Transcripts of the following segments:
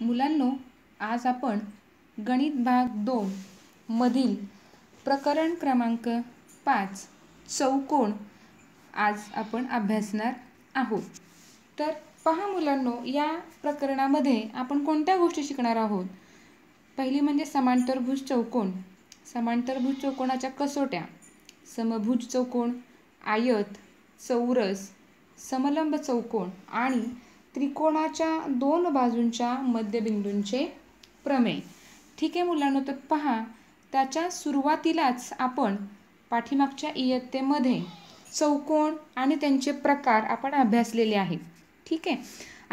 मुलांनो आज आपण गणित भाग दोन मधील प्रकरण क्रमांक पाच चौकोण आज आपण अभ्यासणार आहोत तर पहा मुलांनो या प्रकरणामध्ये आपण कोणत्या गोष्टी शिकणार आहोत पहिली म्हणजे समांतरभुज चौकोण समांतरभुज चौकोणाच्या कसोट्या समभुज चौकोन आयत चौरस समलंब चौकोन आणि त्रिकोणाच्या दोन बाजूंच्या मध्यबिंदूंचे प्रमेय ठीक आहे मुलांनो तर पहा त्याच्या सुरुवातीलाच आपण पाठीमागच्या इयत्तेमध्ये चौकोण आणि त्यांचे प्रकार आपण अभ्यासलेले आहेत ठीक आहे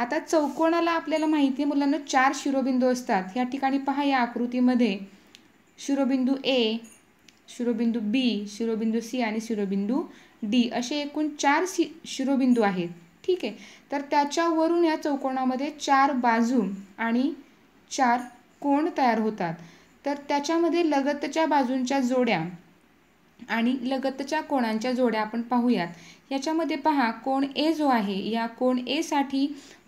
आता चौकोणाला आपल्याला माहिती आहे मुलांना चार शिरोबिंदू असतात या ठिकाणी पहा या आकृतीमध्ये शिरोबिंदू ए शिरोबिंदू बी शिरोबिंदू सी आणि शिरोबिंदू डी असे एकूण चार शि शिरोबिंदू आहेत ठीक आहे तर त्याच्यावरून या चौकोनामध्ये चार बाजू आणि चार कोण तयार होतात तर त्याच्यामध्ये लगतच्या बाजूंच्या जोड्या आणि लगतच्या कोणांच्या जोड्या आपण पाहूयात याच्यामध्ये पहा कोण ए जो आहे या कोण एसाठी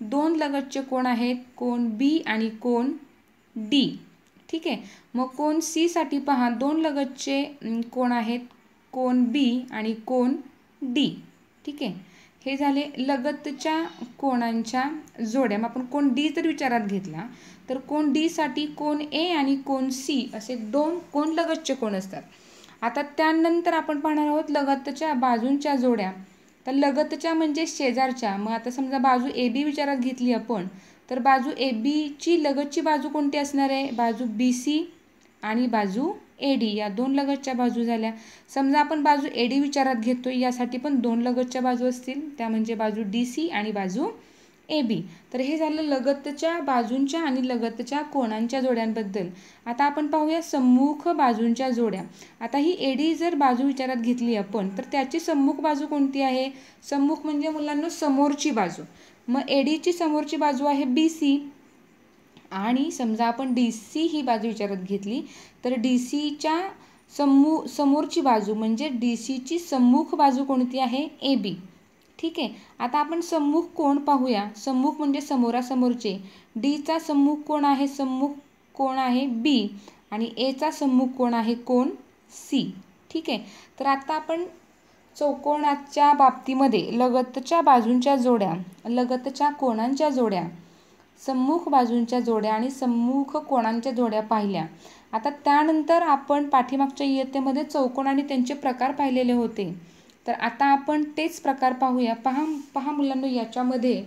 दोन लगतचे कोण आहेत कोण बी आणि कोण डी ठीक आहे मग कोण सीसाठी पहा दोन लगतचे कोण आहेत कोण बी आणि कोण डी ठीक आहे हे झाले लगतच्या कोणांच्या जोड्या मग आपण कोण डी जर विचारात घेतला तर कोण डीसाठी कोण ए आणि कोण सी असे दोन कोण लगतचे कोण असतात आता त्यानंतर आपण पाहणार आहोत लगतच्या बाजूंच्या जोड्या तर लगतच्या म्हणजे शेजारच्या मग आता समजा बाजू ए बी विचारात घेतली आपण तर बाजू ए बीची लगतची बाजू कोणती असणार आहे बाजू बी सी आणि बाजू ए डी या दोन लगतच्या बाजू झाल्या समजा आपण बाजू ए डी विचारात घेतो यासाठी पण दोन लगतच्या बाजू असतील त्या म्हणजे बाजू डी सी आणि बाजू ए बी तर हे झालं लगतच्या बाजूंच्या आणि लगतच्या कोणांच्या जोड्यांबद्दल आता आपण पाहूया सम्मुख बाजूंच्या जोड्या आता ही एडी जर बाजू विचारात घेतली आपण तर त्याची सम्मुख बाजू कोणती आहे सम्मुख म्हणजे मुलांना समोरची बाजू मग एडीची समोरची बाजू आहे बी सी आणि समजा आपण डी सी ही बाजू विचारात घेतली तर डी सीच्या समू समोरची बाजू म्हणजे डी सीची सम्मुख बाजू कोणती आहे ए बी ठीक आहे आता आपण सम्मुख कोण पाहूया सम्मुख म्हणजे समोरासमोरचे डीचा सम्मुख कोण आहे सम्मुख कोण आहे बी आणि एचा सम्मुख कोण आहे कोण सी ठीक आहे तर आता आपण चौकोणाच्या बाबतीमध्ये लगतच्या बाजूंच्या जोड्या लगतच्या कोणांच्या जोड्या सम्मुख बाजूंच्या जोड्या आणि सम्मुख कोणांच्या जोड्या पाहिल्या आता त्यानंतर आपण पाठीमागच्या इयत्तेमध्ये चौकोन आणि त्यांचे प्रकार पाहिलेले होते तर आता आपण तेच प्रकार पाहूया पहा पहा मुलांना याच्यामध्ये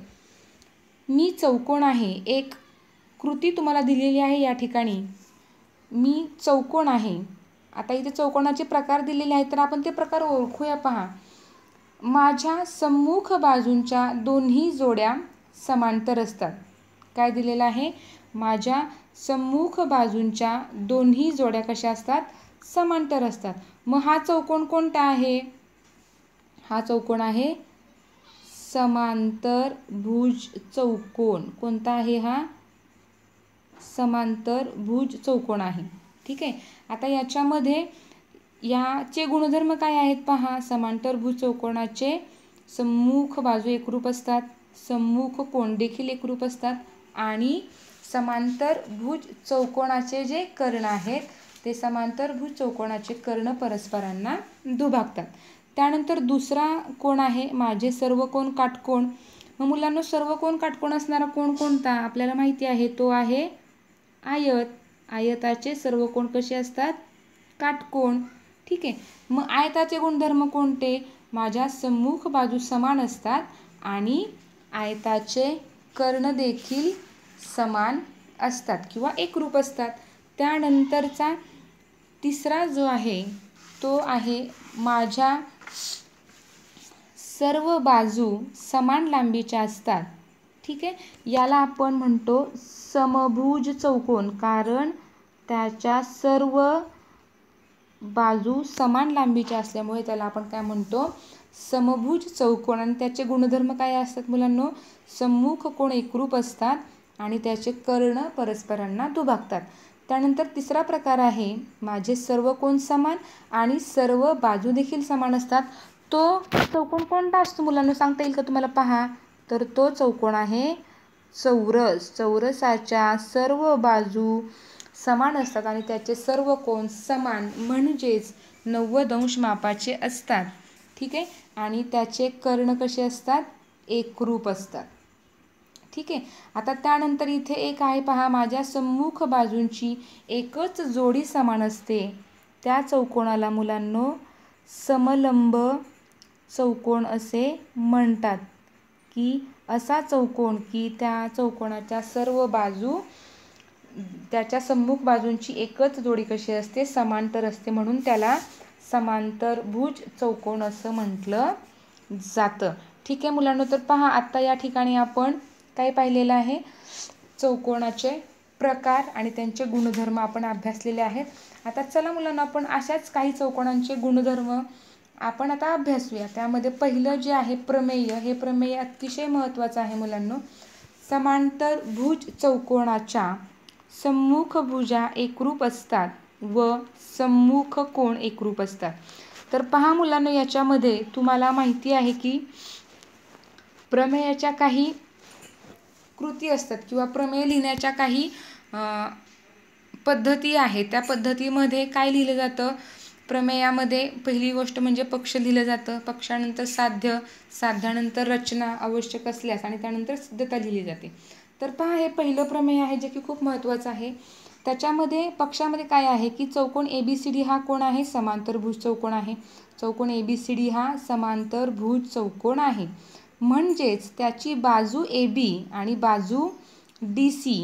मी चौकोन आहे एक कृती तुम्हाला दिलेली आहे या ठिकाणी मी चौकोन आहे आता इथे चौकोनाचे प्रकार दिलेले आहेत तर आपण ते प्रकार ओळखूया पहा माझ्या सम्मुख बाजूंच्या दोन्ही जोड्या समांतर असतात काय दिलेलं आहे माझ्या सम्मुख बाजूंच्या दोन्ही जोड्या कशा असतात समांतर असतात मग हा चौकोन कोणता आहे हा चौकोन आहे समांतर भुज चौकोन कोणता आहे हा समांतर भुज चौकोन आहे ठीक आहे आता याच्यामध्ये याचे गुणधर्म काय आहेत पहा समांतर भुज चौकोनाचे सम्मुख बाजू एकरूप असतात सम्मुख कोण देखील एकरूप असतात आणि समांतर भुज चौकोणाचे जे कर्ण आहेत ते समांतर भूज चौकोणाचे कर्ण परस्परांना दुभागतात त्यानंतर दुसरा कोण आहे माझे सर्व कोण काटकोण मग मुलांना सर्व कोण काटकोण असणारा कोण कोणता आपल्याला माहिती आहे तो आहे आयत आयताचे सर्व कोण कसे असतात काटकोण ठीक आहे मग आयताचे गुणधर्म कोणते माझ्या सम्मुख बाजू समान असतात आणि आयताचे कर्ण देखील समान असतात किंवा एकरूप असतात त्यानंतरचा तिसरा जो आहे तो आहे माझ्या सर्व बाजू समान लांबीच्या असतात ठीक आहे याला आपण म्हणतो समभुज चौकोन कारण त्याच्या सर्व बाजू समान लांबीच्या असल्यामुळे त्याला आपण काय म्हणतो समभुज चौकोन आणि त्याचे गुणधर्म काय असतात मुलांनो सम्मुख कोण एकरूप असतात आणि त्याचे कर्ण परस्परांना दुभागतात त्यानंतर तिसरा प्रकार आहे माझे सर्व कोण समान आणि सर्व बाजू देखील समान असतात तो चौकोन कोणता असतो मुलांना सांगता येईल का तुम्हाला पहा तर तो चौकोन आहे चौरस चौरसाच्या सर्व बाजू समान असतात आणि त्याचे सर्व कोण समान म्हणजेच नव्वद अंश मापाचे असतात ठीक आहे आणि त्याचे कर्ण कसे असतात एकरूप असतात ठीक आहे आता त्यानंतर इथे एक आहे पहा माझ्या सम्मुख बाजूंची एकच जोडी समान असते त्या चौकोनाला मुलांनो समलंब चौकोन असे म्हणतात की असा चौकोन की त्या चौकोनाच्या सर्व बाजू त्याच्या सम्मुख बाजूंची एकच जोडी कशी असते समांतर असते म्हणून त्याला भुज चौकोन असं म्हटलं जातं ठीक आहे मुलांनो तर पहा आत्ता या ठिकाणी आपण काय पाहिलेलं आहे चौकोनाचे प्रकार आणि त्यांचे गुणधर्म आपण अभ्यासलेले आहेत आता चला मुलांना आपण अशाच काही चौकोनांचे गुणधर्म आपण आता अभ्यासूया त्यामध्ये पहिलं जे आहे प्रमेय हे प्रमेय अतिशय महत्त्वाचं आहे मुलांना समांतर भुज चौकोणाच्या सम्मुख भुजा एकरूप असतात व सम्मुख कोण एकरूप असतात तर पहा मुलांना याच्यामध्ये तुम्हाला माहिती आहे की प्रमेयाच्या काही कृती असतात किंवा प्रमेय लिहिण्याच्या काही पद्धती आहेत त्या पद्धतीमध्ये काय लिहिलं जातं प्रमेयामध्ये पहिली गोष्ट म्हणजे पक्ष लिहिलं जातं पक्षानंतर साध्य साध्यानंतर रचना आवश्यक असल्यास आणि त्यानंतर सिद्धता लिहिली जाते तर पहा हे पहिलं प्रमेय आहे जे की खूप महत्त्वाचं आहे त्याच्यामध्ये पक्षामध्ये काय आहे की चौकोन ए बी सी डी हा कोण आहे समांतरभुज चौकोन आहे चौकोन ए बी सी डी हा समांतरभुज चौकोन आहे म्हणजेच त्याची बाजू ए बी आणि बाजू डी सी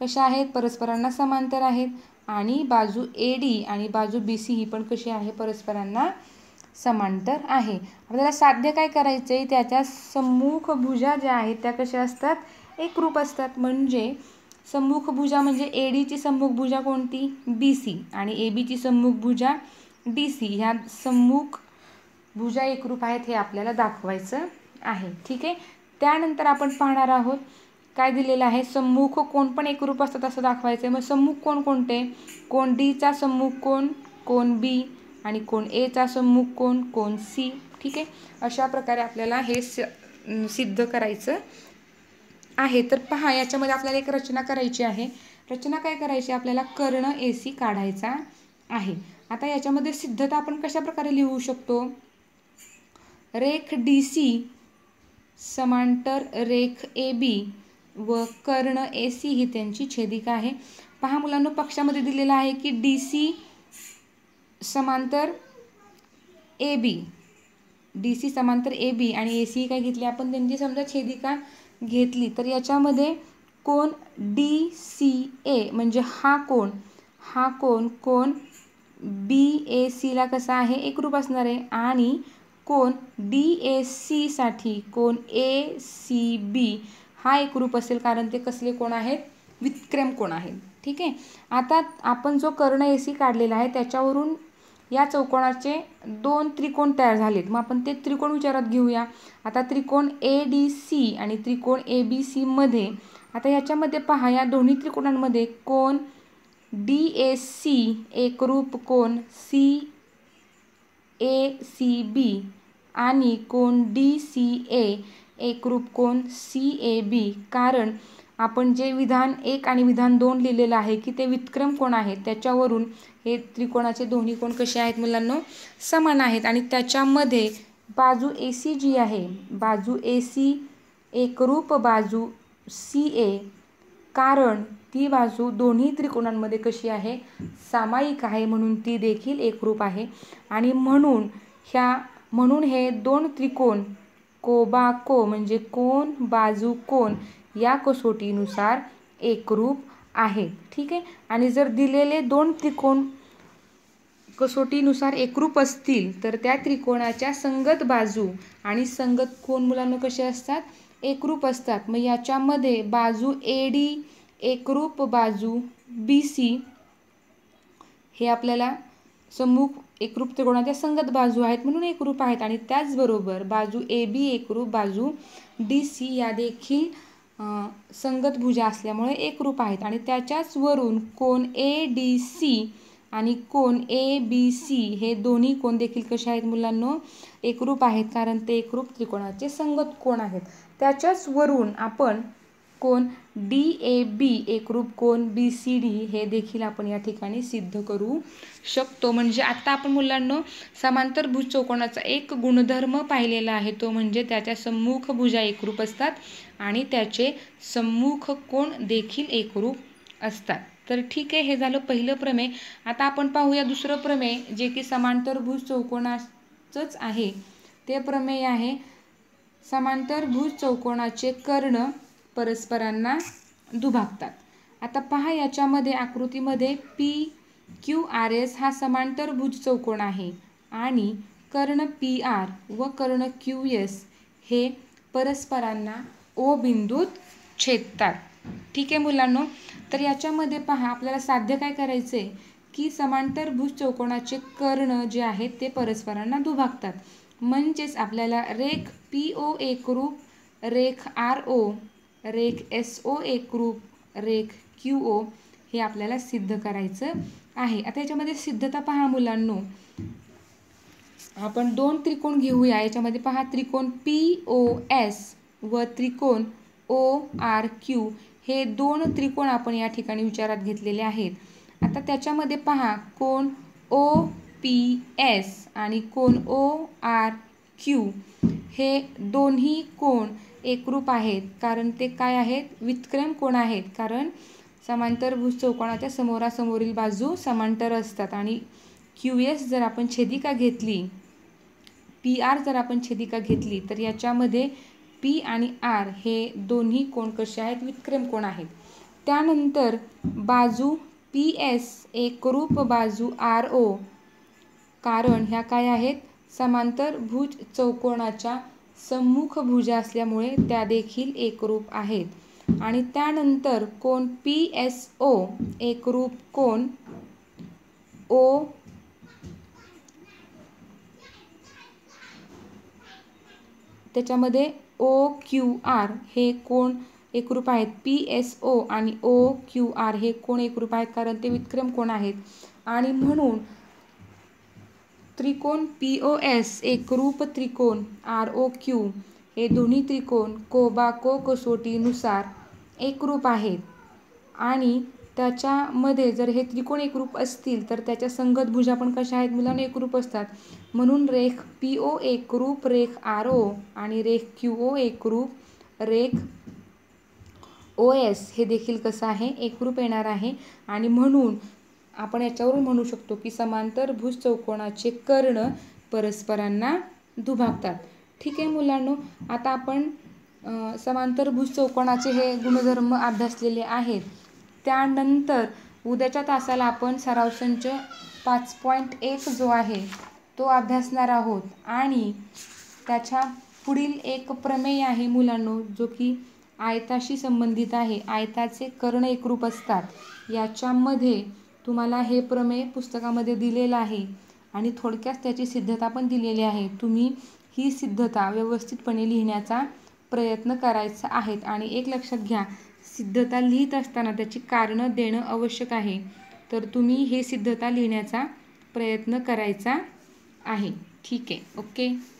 कशा आहेत परस्परांना समांतर आहेत आणि बाजू ए डी आणि बाजू बी सी ही पण कशी आहे परस्परांना समांतर आहे आपल्याला साध्य काय करायचं आहे त्याच्या सम्मुख भुजा ज्या आहेत त्या कशा असतात एक रूप असतात म्हणजे सम्मुख भुजा म्हणजे ए डीची सम्मुख भुजा कोणती बी सी आणि ए बीची सम्मुख भुजा डी सी ह्या सम्मुख भुजा एकरूप आहेत हे आपल्याला दाखवायचं आहे ठीक आहे त्यानंतर आपण पाहणार आहोत काय दिलेलं आहे सम्मुख कोण पण एकरूप असतात असं दाखवायचं आहे मग सम्मुख कोण कोणते कोण डीचा सम्मुख कोण कोण बी आणि कोण एचा सम्मुख कोण कोण सी ठीक आहे अशा प्रकारे आपल्याला हे सिद्ध करायचं आहे तर पहा याच्यामध्ये आपल्याला एक रचना करायची आहे रचना काय करायची आपल्याला कर्ण ए सी काढायचा आहे आता याच्यामध्ये सिद्धता आपण कशा प्रकारे लिहू शकतो रेख डी सी समांतर रेख ए बी व कर्ण ए सी ही त्यांची छेदिका आहे पहा मुलांना पक्षामध्ये दिलेलं आहे की डी सी समांतर ए बी डी सी समांतर ए बी आणि ए सी काय घेतली आपण त्यांची समजा छेदिका घेतली तर याच्यामध्ये कोण डी सी ए म्हणजे हा कोण हा कोण कोण बी ए सीला कसा आहे एकरूप असणार आहे आणि कोण डी ए सीसाठी कोण ए सी बी हा एक रूप असेल कारण ते कसले कोण आहेत विक्रम कोण आहेत ठीक आहे आता आपण जो कर्ण ए सी काढलेला आहे त्याच्यावरून या चौकोनाचे दोन त्रिकोण तयार झालेत मग आपण ते त्रिकोण विचारात घेऊया आता त्रिकोण ए डी सी आणि त्रिकोण ए बी सीमध्ये आता याच्यामध्ये पहा या दोन्ही त्रिकोणांमध्ये कोण डी ए सी एकरूप कोण सी ए सी बी आणि कोण डी सी ए एकरूप कोण सी ए बी कारण आपण जे विधान एक आणि विधान दोन लिहिलेलं आहे की ते विक्रम कोण आहेत त्याच्यावरून हे त्रिकोणाचे दोन्ही कोण कसे आहेत मुलांना समान आहेत आणि त्याच्यामध्ये बाजू ए सी जी आहे बाजू ए सी एकरूप बाजू सी ए कारण ती बाजू दोन्ही त्रिकोणांमध्ये कशी आहे सामायिक आहे म्हणून ती देखील एकरूप आहे आणि म्हणून ह्या म्हणून हे दोन त्रिकोण कोबाको म्हणजे कोण बाजू कोण या कसोटीनुसार एकरूप आहे ठीक आहे आणि जर दिलेले दोन त्रिकोण कसोटीनुसार एकरूप असतील तर त्या त्रिकोणाच्या संगत बाजू आणि संगत कोण मुलांना कसे असतात एकरूप असतात मग याच्यामध्ये बाजू ए डी एकरूप बाजू बी सी हे आपल्याला समूह एकरूप त्रिकोणाच्या संगत बाजू आहेत म्हणून एकरूप आहेत आणि त्याचबरोबर बाजू ए बी एकरूप बाजू डी सी या देखील संगत भुजा असल्यामुळे एकरूप आहेत आणि त्याच्याच वरून कोण ए डी सी आणि कोण ए बी सी हे दोन्ही कोण देखील कसे आहेत मुलांनो एकरूप आहेत कारण ते एकरूप त्रिकोणाचे संगत कोण आहेत त्याच्याच वरून आपण कोण डी ए बी एकरूप कोण बी सी डी हे देखील आपण या ठिकाणी सिद्ध करू शकतो म्हणजे आत्ता आपण मुलांना समांतरभुज चौकोनाचा एक गुणधर्म पाहिलेला आहे तो म्हणजे त्याच्या सम्मुख भुजा एकरूप असतात आणि त्याचे सम्मुख कोण देखील एकरूप असतात तर ठीक आहे हे झालं पहिलं प्रमेय आता आपण पाहूया दुसरं प्रमेय जे की समांतरभुज चौकोनाचंच आहे ते प्रमेय आहे समांतरभुज चौकोनाचे कर्ण परस्परांना दुभागतात आता पहा याच्यामध्ये आकृतीमध्ये पी क्यू आर एस हा समांतर समांतरभुज चौकोन आहे आणि कर्ण पी आर व कर्ण क्यू एस हे परस्परांना ओ बिंदूत छेदतात ठीक आहे मुलांनो तर याच्यामध्ये पहा आपल्याला साध्य काय करायचं आहे की समांतरभुज चौकोनाचे कर्ण जे आहेत ते परस्परांना दुभागतात म्हणजेच आपल्याला रेख पी ओ एकरूप रेख आर ओ रेख एस ओ एक रूप रेख क्यू ओ हे आपल्याला सिद्ध करायचं आहे आता याच्यामध्ये सिद्धता पहा मुलांनो आपण दोन त्रिकोण घेऊया याच्यामध्ये पहा त्रिकोण पी ओ एस व त्रिकोण ओ आर क्यू हे दोन त्रिकोण आपण या ठिकाणी विचारात घेतलेले आहेत आता त्याच्यामध्ये पहा कोण ओ पी एस आणि कोण ओ आर क्यू हे दोन्ही कोण एकरूप आहेत कारण ते काय आहेत विक्रम कोण आहेत कारण भूज चौकोणाच्या समोरासमोरील बाजू समांतर असतात आणि क्यू एस जर आपण छेदिका घेतली पी आर जर आपण छेदिका घेतली तर याच्यामध्ये पी आणि आर हे दोन्ही कोण कसे आहेत विक्रम कोण आहेत त्यानंतर बाजू पी एस एकरूप बाजू आर ओ कारण ह्या काय आहेत भूज चौकोणाच्या सम्मुख भुजा असल्यामुळे त्या देखील एकरूप आहेत आणि त्यानंतर कोण पी एस ओ एकरूप कोण ओ त्याच्यामध्ये ओ क्यू आर हे कोण एकरूप आहेत पी एस ओ आणि ओ क्यू आर हे कोण एकरूप आहेत कारण ते विक्रम कोण आहेत आणि म्हणून त्रिकोण पी ओ एस एकरूप त्रिकोण आर ओ क्यू हे दोन्ही त्रिकोण कोबाको कसोटीनुसार एकरूप आहेत आणि त्याच्यामध्ये जर हे त्रिकोण एकरूप असतील तर त्याच्या संगत भुजा पण कशा आहेत मुलांना एकरूप असतात म्हणून रेख पी ओ एकरूप रेख आर ओ आणि रेख क्यू ओ एकरूप रेख ओ एस हे देखील कसं आहे एकरूप येणार आहे आणि म्हणून आपण याच्यावरून म्हणू शकतो की समांतर भुज चौकोणाचे कर्ण परस्परांना दुभागतात ठीक आहे मुलांनो आता आपण समांतरभुज चौकोणाचे हे गुणधर्म अभ्यासलेले आहेत त्यानंतर उद्याच्या तासाला आपण सराव संच पाच पॉईंट एक जो आहे तो अभ्यासणार आहोत आणि त्याच्या पुढील एक प्रमेय आहे मुलांनो जो की आयताशी संबंधित आहे आयताचे कर्ण एकरूप असतात याच्यामध्ये तुम्हाला हे प्रमेय पुस्तकामध्ये दिलेलं आहे आणि थोडक्यात त्याची सिद्धता पण दिलेली आहे तुम्ही ही सिद्धता व्यवस्थितपणे लिहिण्याचा प्रयत्न करायचा आहेत आणि एक लक्षात घ्या सिद्धता लिहित असताना त्याची कारणं देणं आवश्यक आहे तर तुम्ही हे सिद्धता लिहिण्याचा प्रयत्न करायचा आहे ठीक आहे ओके